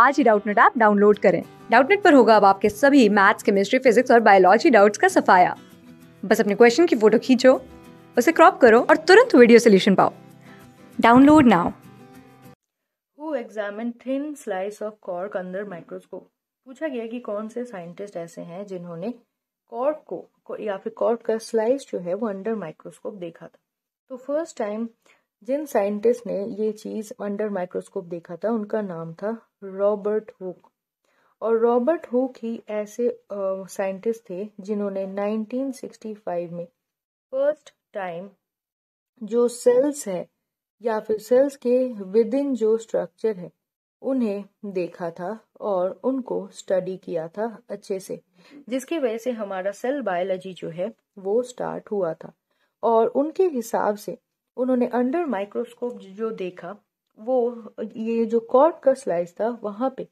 आज ही Doubtnut app download करें डाउटनेट पर होगा अब आपके सभी मैथ्स केमिस्ट्री फिजिक्स और बायोलॉजी डाउट्स का सफाया बस अपने क्वेश्चन की फोटो खींचो उसे क्रॉप करो और तुरंत वीडियो सोल्यूशन पाओ download now who examine thin slice of cork under microscope पूछा गया कि कौन से साइंटिस्ट ऐसे हैं जिन्होंने कॉर्क को, को या फिर कॉर्क का स्लाइस जो है वो अंडर माइक्रोस्कोप देखा था तो फर्स्ट टाइम जिन साइंटिस्ट ने ये चीज़ अंडर माइक्रोस्कोप देखा था उनका नाम था रॉबर्ट हुक और रॉबर्ट हुक ही ऐसे साइंटिस्ट थे जिन्होंने 1965 में फर्स्ट टाइम जो सेल्स है या फिर सेल्स के विद इन जो स्ट्रक्चर है उन्हें देखा था और उनको स्टडी किया था अच्छे से जिसकी वजह से हमारा सेल बायोलॉजी जो है वो स्टार्ट हुआ था और उनके हिसाब से उन्होंने अंडर माइक्रोस्कोप जो देखा वो ये जो कॉर्ड का स्लाइस था वहां पे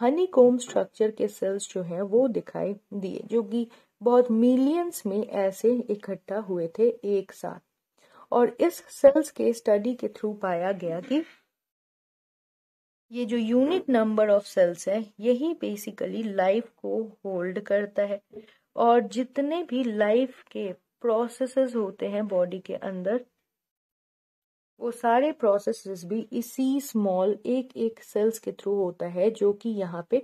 हनी कोम स्ट्रक्चर के सेल्स जो हैं वो दिखाई दिए जो कि बहुत मिलियंस में ऐसे इकट्ठा हुए थे एक साथ और इस सेल्स के स्टडी के थ्रू पाया गया कि ये जो यूनिट नंबर ऑफ सेल्स है यही बेसिकली लाइफ को होल्ड करता है और जितने भी लाइफ के प्रोसेसेस होते हैं बॉडी के अंदर वो सारे प्रोसेसेस भी इसी स्मॉल एक एक सेल्स के थ्रू होता है जो कि यहाँ पे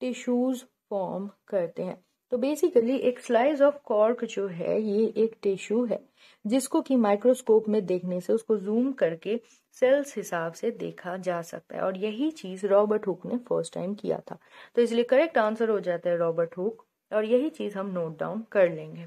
टिश्यूज फॉर्म करते हैं तो बेसिकली एक स्लाइस ऑफ कॉर्क जो है ये एक टिश्यू है जिसको कि माइक्रोस्कोप में देखने से उसको जूम करके सेल्स हिसाब से देखा जा सकता है और यही चीज रॉबर्ट हुक ने फर्स्ट टाइम किया था तो इसलिए करेक्ट आंसर हो जाता है रॉबर्ट हुक और यही चीज हम नोट डाउन कर लेंगे